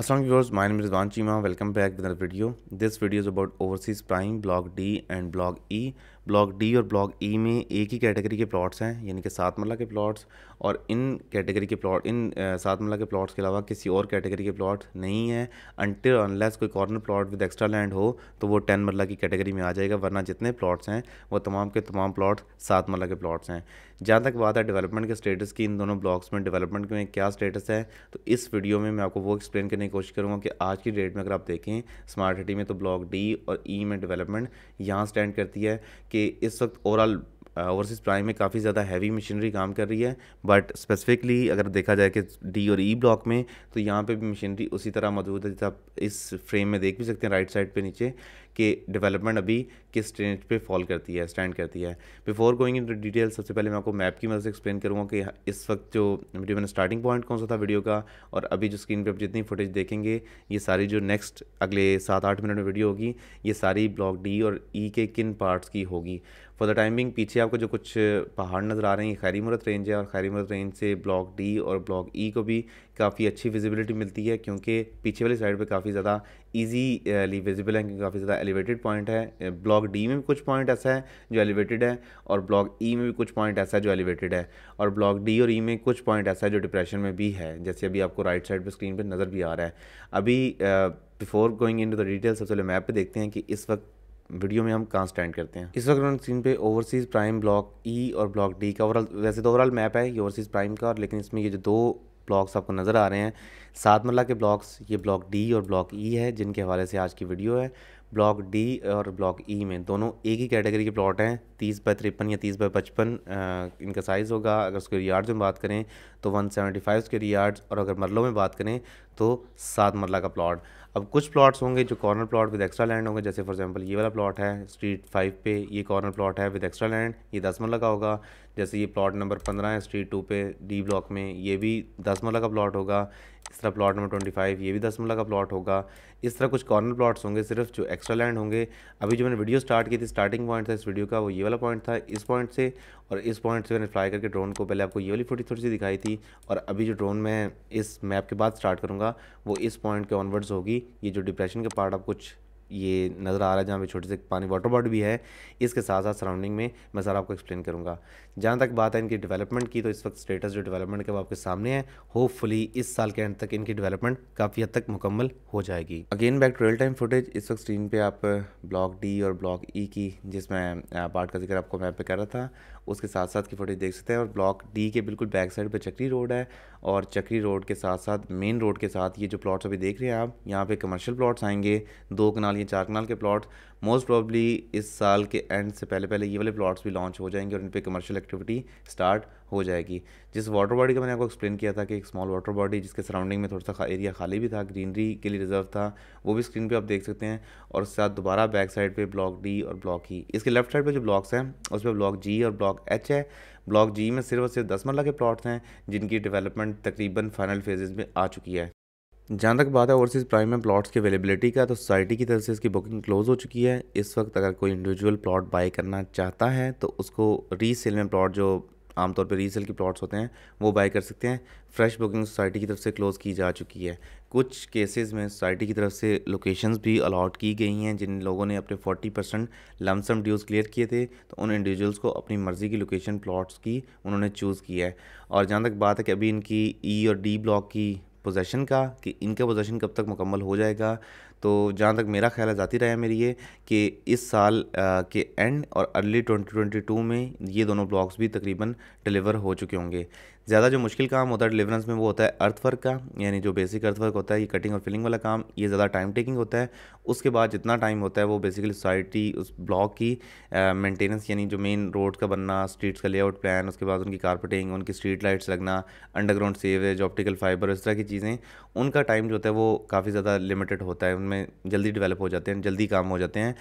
Assalamu viewers, my name is Rizwan Chima. Welcome back to another video. This video is about overseas prime block D and block E block D और block E e में एक ही category के plots हैं यानी कि सात मल्ला के plots और इन कैटेगरी के प्लॉट इन सात मल्ला के प्लॉट्स के अलावा किसी और कैटेगरी के प्लॉट नहीं है अनटिल अनलेस कोई corner plot with extra land हो तो वो टेन मल्ला की कैटेगरी में आ जाएगा वरना जितने प्लॉट्स हैं वो तमाम के तमाम प्लॉट सात मल्ला के प्लॉट्स हैं जहाँ तक बात है डेवलपमेंट के स्टेटस की इन दोनों ब्लॉक्स में डेवलपमेंट में क्या स्टेटस है तो इस वीडियो में मैं आपको वो एक्सप्लेन करने की कोशिश करूँगा कि आज की डेट में अगर आप देखें स्मार्ट सिटी में तो ब्लॉक डी और ई e में डेवलपमेंट यहाँ स्टैंड करती है कि कि इस वक्त ओवरऑल ओवरसीज़ प्राइम में काफ़ी ज़्यादा हैवी मशीनरी काम कर रही है बट स्पेसिफिकली अगर देखा जाए कि डी और ई e ब्लॉक में तो यहाँ पे भी मशीनरी उसी तरह मौजूद है जैसे आप इस फ्रेम में देख भी सकते हैं राइट साइड पे नीचे कि डेवलपमेंट अभी किस स्टेज पे फॉल करती है स्टैंड करती है बिफोर गोइंग इन डिटेल सबसे पहले मैं आपको मैप की मदद से एक्सप्लेन करूँगा कि इस वक्त जो वीडियो मैंने स्टार्टिंग पॉइंट कौन सा था वीडियो का और अभी जो स्क्रीन पर आप जितनी फुटेज देखेंगे ये सारी जो नेक्स्ट अगले सात आठ मिनट में वीडियो होगी ये सारी ब्लॉक डी और ई e के किन पार्ट्स की होगी फॉर द टाइम बिंग पीछे आपको जो कुछ पहाड़ नज़र आ रहे हैं खैरी मुरत रेंज है और खैरी मुरत रेंज से ब्लॉक डी और ब्लॉक ई e को भी काफ़ी अच्छी विजिबिलिटी मिलती है क्योंकि पीछे वाली साइड पे काफ़ी ज़्यादा ईजीली uh, विजिबल है क्योंकि काफ़ी ज़्यादा एलिवेटेड पॉइंट है ब्लॉक uh, डी में भी कुछ पॉइंट ऐसा है जो एलिवेटेड है और ब्लॉक ई e में भी कुछ पॉइंट ऐसा है जो एलिवेटेड है और ब्लॉक डी और ई e में कुछ पॉइंट ऐसा है जो डिप्रेशन में भी है जैसे अभी आपको राइट साइड पर स्क्रीन पर नज़र भी आ रहा है अभी before going into the detail सबसे पहले मैप पे देखते हैं कि इस वक्त वीडियो में हम कहाँ स्टैंड करते हैं इस वक्त उन्होंने स्क्रीन पे ओवरसीज़ प्राइम ब्लॉक ई और ब्लॉक डी का ओवरऑल वैसे तो ओवरऑल मैप है ये ओवरसीज़ प्राइम का और लेकिन इसमें ये जो दो ब्लॉक्स आपको नज़र आ रहे हैं सात मल्ला के ब्लॉक्स ये ब्लॉक डी और ब्लॉक ई e है जिनके हवाले से आज की वीडियो है ब्लॉक डी और ब्लॉक ई e में दोनों एक ही कैटेगरी के प्लॉट हैं तीस बाय तिरपन या तीस बाय पचपन इनका साइज़ होगा अगर उसके यार्ड में बात करें तो 175 स्क्वेयर यार्ड्स और अगर मरलों में बात करें तो सात मरला का प्लॉट अब कुछ प्लॉट्स होंगे जो corner plot with extra land होंगे जैसे फॉर एग्जांपल ये वाला प्लॉट है स्ट्रीट फाइव पे ये कॉर्नर प्लॉट है विद एक्स्ट्रा लैंड ये दस मरला का होगा जैसे ये प्लॉट नंबर पंद्रह है स्ट्रीट टू पे डी ब्लॉक में ये भी दस मरला का प्लॉट होगा इस तरह प्लॉट नंबर ट्वेंटी फाइव ये भी दस मरला का प्लॉट होगा इस तरह कुछ कॉर्नर प्लॉट्स होंगे सिर्फ जो एक्स्ट्रा लैंड होंगे अभी जो मैंने वीडियो स्टार्ट की थी स्टार्टिंग पॉइंट था इस वीडियो का वो ये वाला पॉइंट था इस पॉइंट से और इस पॉइंट से मैंने फ्लाई करके ड्रोन को पहले आपको ये वाली फुटेज थोड़ी सी दिखाई थी और अभी जो ड्रोन मैं इस मैप के बाद स्टार्ट करूँगा वो इस पॉइंट के ऑनवर्ड्स होगी ये जो डिप्रेशन के पार्ट आप कुछ ये नज़र आ रहा है जहाँ पे छोटे से पानी वाटर बॉडी भी है इसके साथ साथ सराउंडिंग में मैं सारा आपको एक्सप्लेन करूँगा जहाँ तक बात है इनकी डेवलपमेंट की तो इस वक्त स्टेटस जो डेवलपमेंट के वो आपके सामने है होपफुली इस साल के एंड तक इनकी डेवलपमेंट काफ़ी हद तक मुकम्मल हो जाएगी again back real time footage इस वक्त स्क्रीन पर आप ब्लॉक डी और ब्लॉक ई e की जिसमें पार्ट का जिक्र आपको मैप पर कर रहा था उसके साथ साथ की फुटेज देख सकते हैं और ब्लॉक डी के बिल्कुल बैक साइड पर चक्री रोड है और चक्री रोड के साथ साथ मेन रोड के साथ ये जो प्लॉट्स अभी देख रहे हैं आप यहाँ पे कमर्शियल प्लॉट्स आएंगे दो कनाल या चार कनाल के प्लॉट मोस्ट प्रॉब्ली इस साल के एंड से पहले पहले ये वाले प्लॉट्स भी लॉन्च हो जाएंगे और इन पर कमर्शियल एक्टिविटी स्टार्ट हो जाएगी जिस वाटर बॉडी का मैंने आपको एक्सप्लेन किया था कि एक स्मॉल वाटर बॉडी जिसके सराउंडिंग में थोड़ा सा एरिया खाली भी था ग्रीनरी के लिए रिजर्व था वो भी स्क्रीन पे आप देख सकते हैं और उसके साथ दोबारा बैक साइड पे ब्लॉक डी और ब्लॉक ई e। इसके लेफ्ट साइड पे जो ब्लॉक्स हैं उस पर ब्लॉक जी और ब्लॉक एच है ब्लॉक जी में सिर्फ और सिर्फ दस मरला के प्लाट्स हैं जिनकी डिवेलपमेंट तकरीबन फाइनल फेजेज़ में आ चुकी है जहाँ तक बात है ओवरसीज़ प्राइम में प्लॉट्स की अवेलेबिलिटी का तो सोसाइटी की तरफ से इसकी बुकिंग क्लोज़ हो चुकी है इस वक्त अगर कोई इंडिविजुअल प्लॉट बाय करना चाहता है तो उसको रीसेल में प्लॉट जो आमतौर पर रीसेल के प्लॉट्स होते हैं वो बाई कर सकते हैं फ्रेश बुकिंग सोसाइटी की तरफ से क्लोज़ की जा चुकी है कुछ केसेस में सोसाइटी की तरफ से लोकेशंस भी अलाट की गई हैं जिन लोगों ने अपने 40 परसेंट लमसम ड्यूज़ क्लियर किए थे तो उन इंडिविजुअल्स को अपनी मर्ज़ी की लोकेशन प्लॉट्स की उन्होंने चूज़ किया है और जहाँ तक बात है कि अभी इनकी ई e और डी ब्लॉक की पोजेशन का कि इनका पोजेशन कब तक मुकम्मल हो जाएगा तो जहाँ तक मेरा ख्याल है जाती रहा है मेरी ये कि इस साल के एंड और अर्ली 2022 में ये दोनों ब्लॉक्स भी तकरीबन डिलीवर हो चुके होंगे ज़्यादा जो मुश्किल काम होता है डिलीवरेंस में वो होता है अर्थवर्क का यानी जो बेसिक अर्थवर्क होता है ये कटिंग और फिलिंग वाला काम ये ज़्यादा टाइम टेकिंग होता है उसके बाद जितना टाइम होता है वो बेसिकली सोसाइटी उस ब्लॉक की मेंटेनेंस यानी जो मेन रोड का बनना स्ट्रीट्स का लेआउट प्लान उसके बाद उनकी कारपेटिंग उनकी स्ट्रीट लाइट्स लगना अंडरग्राउंड सेवेज ऑप्टिकल फाइबर इस तरह की चीज़ें उनका टाइम जो होता है वो काफ़ी ज़्यादा लिमिटेड होता है में जल्दी डेवलप हो जाते हैं जल्दी काम हो जाते हैं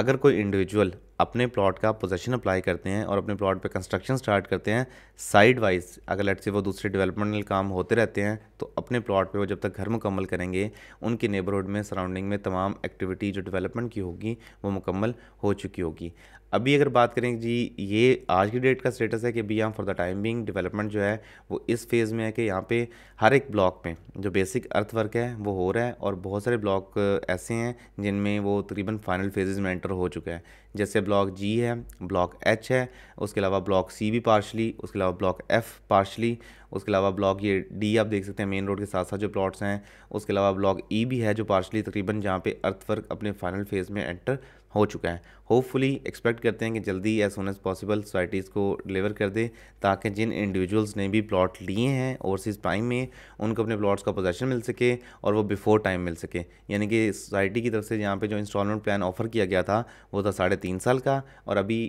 अगर कोई इंडिविजुअल अपने प्लॉट का पोजेशन अप्लाई करते हैं और अपने प्लॉट पे कंस्ट्रक्शन स्टार्ट करते हैं साइड वाइज अगर लेट से वो दूसरे डेवलपमेंटल काम होते रहते हैं तो अपने प्लॉट पे वो जब तक घर मुकम्मल करेंगे उनके नेबरहुड में सराउंडिंग में तमाम एक्टिविटी जो डेवलपमेंट की होगी वो मुकम्मल हो चुकी होगी अभी अगर बात करें जी ये आज की डेट का स्टेटस है कि भैया यहाँ for the time being development जो है वो इस फेज़ में है कि यहाँ पे हर एक ब्लॉक में जो बेसिक अर्थवर्क है वो हो रहा है और बहुत सारे ब्लॉक ऐसे हैं जिनमें वो तकरीबन फाइनल फेजेज़ में एंटर हो चुका है जैसे ब्लॉक जी है ब्लॉक एच है उसके अलावा ब्लॉक सी भी पार्शली उसके अलावा ब्लॉक एफ़ पार्शली उसके अलावा ब्लॉक ये डी आप देख सकते हैं मेन रोड के साथ साथ जो प्लॉट्स हैं उसके अलावा ब्लॉक ई e भी है जो पार्शली तकरीबन जहाँ पे अर्थवर्क अपने फाइनल फेज़ में एंटर हो चुका है होपफुली एक्सपेक्ट करते हैं कि जल्दी as soon as possible societies को डिलीवर कर दे ताकि जिन इंडिविजुअल्स ने भी प्लॉट लिए हैं ओवरसीज़ टाइम में उनको अपने प्लॉट्स का पोजेशन मिल सके और वो बिफ़ोर टाइम मिल सके यानी कि सोसाइटी की तरफ से यहाँ पे जो इंस्टॉलमेंट प्लान ऑफर किया गया था वो था साढ़े तीन साल का और अभी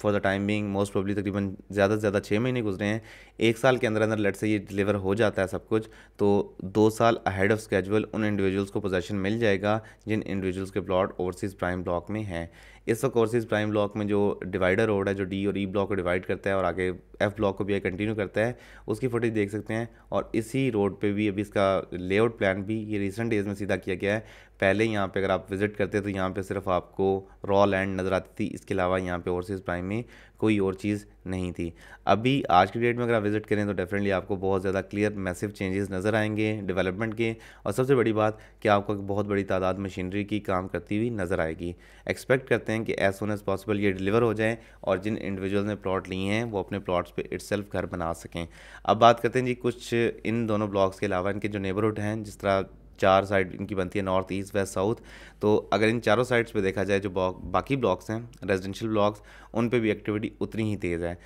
for the time being most probably तकरीबन ज़्यादा से ज़्यादा छः महीने गुजरे हैं एक साल के अंदर अंदर लेट से ये डिलीवर हो जाता है सब कुछ तो दो साल अहेड ऑफ स्केजुअल उन इंडिविजुअल्स को पोजेशन मिल जाएगा जिन इंडिविजुअल्स के प्लॉट ओवरसीज़ प्राइम ब्लॉक में हैं इस वक्त कोर्सेज प्राइम ब्लॉक में जो डिवाइडर रोड है जो डी और ई e ब्लॉक को डिवाइड करता है और आगे एफ ब्लॉक को भी आई कंटिन्यू करता है उसकी फुटेज देख सकते हैं और इसी रोड पे भी अभी इसका लेआउट प्लान भी ये रिसेंट डेज़ में सीधा किया गया है पहले यहाँ पे अगर आप विज़िट करते तो यहाँ पे सिर्फ आपको रॉ लैंड नज़र आती थी इसके अलावा यहाँ पे ओवरसीज़ प्राइम में कोई और चीज़ नहीं थी अभी आज की डेट में अगर आप विज़िट करें तो डेफिनेटली आपको बहुत ज़्यादा क्लियर मैसिव चेंजेस नज़र आएंगे डेवलपमेंट के और सबसे बड़ी बात कि आपको एक बहुत बड़ी तादाद मशीनरी की काम करती हुई नज़र आएगी एक्सपेक्ट करते हैं कि एज सुन एज़ पॉसिबल ये डिलीवर हो जाएँ और जिन इंडिविजुअल ने प्लॉट लिए हैं वो अपने प्लाट्स पर इट घर बना सकें अब बात करते हैं जी कुछ इन दोनों ब्लॉक्स के अलावा इनके जो नेबरहुड हैं जिस तरह चार साइड इनकी बनती है नॉर्थ ईस्ट वेस्ट साउथ तो अगर इन चारों साइड्स पे देखा जाए जो बाकी ब्लॉक्स हैं रेजिडेंशियल ब्लॉक्स उन पे भी एक्टिविटी उतनी ही तेज़ है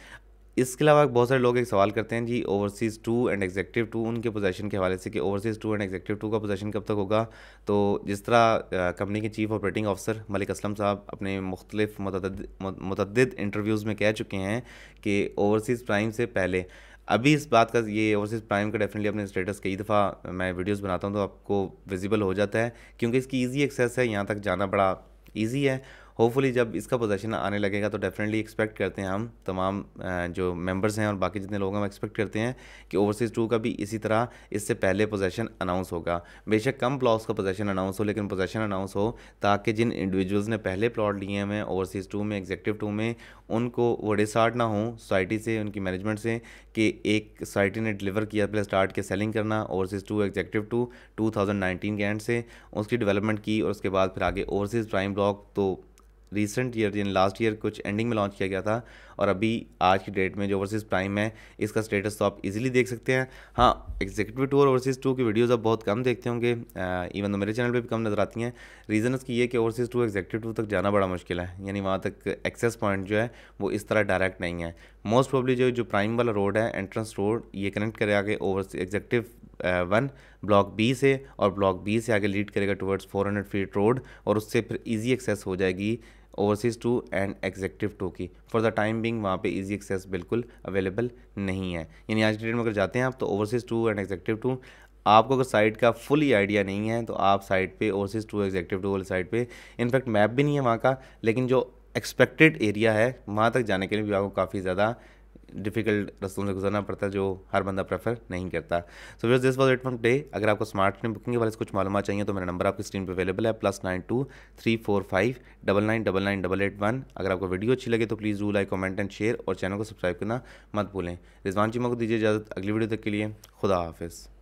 इसके अलावा बहुत सारे लोग एक सवाल करते हैं जी overseas two and executive two उनके पोजेशन के हवाले से कि overseas two and executive two का पोजेशन कब तक होगा तो जिस तरह कंपनी के chief operating officer Malik Aslam साहब अपने मुख्तलिफ मतद इंटरव्यूज़ में कह चुके हैं कि ओवरसीज़ प्राइम से पहले अभी इस बात का ये ओवरसीज़ प्राइम का डेफिनेटली अपने स्टेटस कई दफ़ा मैं वीडियोस बनाता हूँ तो आपको विजिबल हो जाता है क्योंकि इसकी इजी एक्सेस है यहाँ तक जाना बड़ा इजी है होपफुली जब इसका पोजेशन आने लगेगा तो डेफिनेटली एक्सपेक्ट करते हैं हम तमाम जो मेंबर्स हैं और बाकी जितने लोग हैं हम एक्सपेक्ट करते हैं कि ओवरसीज़ टू का भी इसी तरह इससे पहले पोजेशन अनाउंस होगा बेशक कम प्लॉट्स का पोजेशन अनाउंस हो लेकिन पोजेशन अनाउंस हो ताकि जिन इंडिविजुअल्स ने पहले प्लॉट लिए हैं ओवरसीज़ टू में एग्जेक्टिव टू में उनको वो डिसार्ट ना हो सोसाइटी से उनकी मैनेजमेंट से कि एक सोसाइटी ने डिलीवर किया प्लस स्टार्ट के सेलिंग करना overseas two executive two two thousand nineteen के एंड से उसकी डेवलपमेंट की और उसके बाद फिर आगे ओवरसीज़ प्राइम ब्लॉक तो रिसेंट ईयर यानी लास्ट ईयर कुछ एंडिंग में लॉन्च किया गया था और अभी आज की डेट में जो ओवरसीज़ प्राइम है इसका स्टेटस तो आप इजीली देख सकते हैं हाँ एग्जीक्यूटिव टू और ओवरसीज़ टू की वीडियोस आप बहुत कम देखते होंगे इवन तो मेरे चैनल पे भी कम नज़र आती हैं रीज़न इसकी ये कि ओवरसीज़ टू एग्जीक्यूटिव टू तक जाना बड़ा मुश्किल है यानी वहाँ तक एक्सेस पॉइंट जो है वो इस तरह डायरेक्ट नहीं है मोस्ट प्रॉब्ली जो जो प्राइम वाला रोड है एंट्रेंस रोड ये कनेक्ट करे आगे over executive one block B से और ब्लॉक बी से आगे लीड करेगा towards four hundred feet road और उससे फिर ईजी एक्सेस हो जाएगी overseas two and executive two की फॉर द टाइम बिंग वहाँ पे इजी एक्सेस बिल्कुल अवेलेबल नहीं है यानी आज की डेट में अगर जाते हैं आप तो overseas two and executive two आपको अगर साइट का फुली आइडिया नहीं है तो आप साइट पे ओवरसीज़ टू एग्जेक्टिव टू वाली साइट पे इनफैक्ट मैप भी नहीं है वहाँ का लेकिन जो एक्सपेक्टेड एरिया है वहाँ तक जाने के लिए भी आपको काफ़ी ज़्यादा डिफिकल्ट रस्तों से गुजरना पड़ता है जो हर बंदा प्रेफर नहीं करता so where's this was it from day अगर आपको स्मार्ट ट्रेन बुकिंग के बारे में कुछ मालूम चाहिए तो मेरा नंबर आपकी स्क्रीन पर अवेलेबल है plus nine two three four five double nine double nine double eight one अगर आपको वीडियो अच्छी लगे तो please do like comment and share और चैनल को सब्सक्राइब करना मत भूलें रिजवान चीमा को दीजिए इजाज़त अगली वीडियो तक के लिए खुदा हाफिज़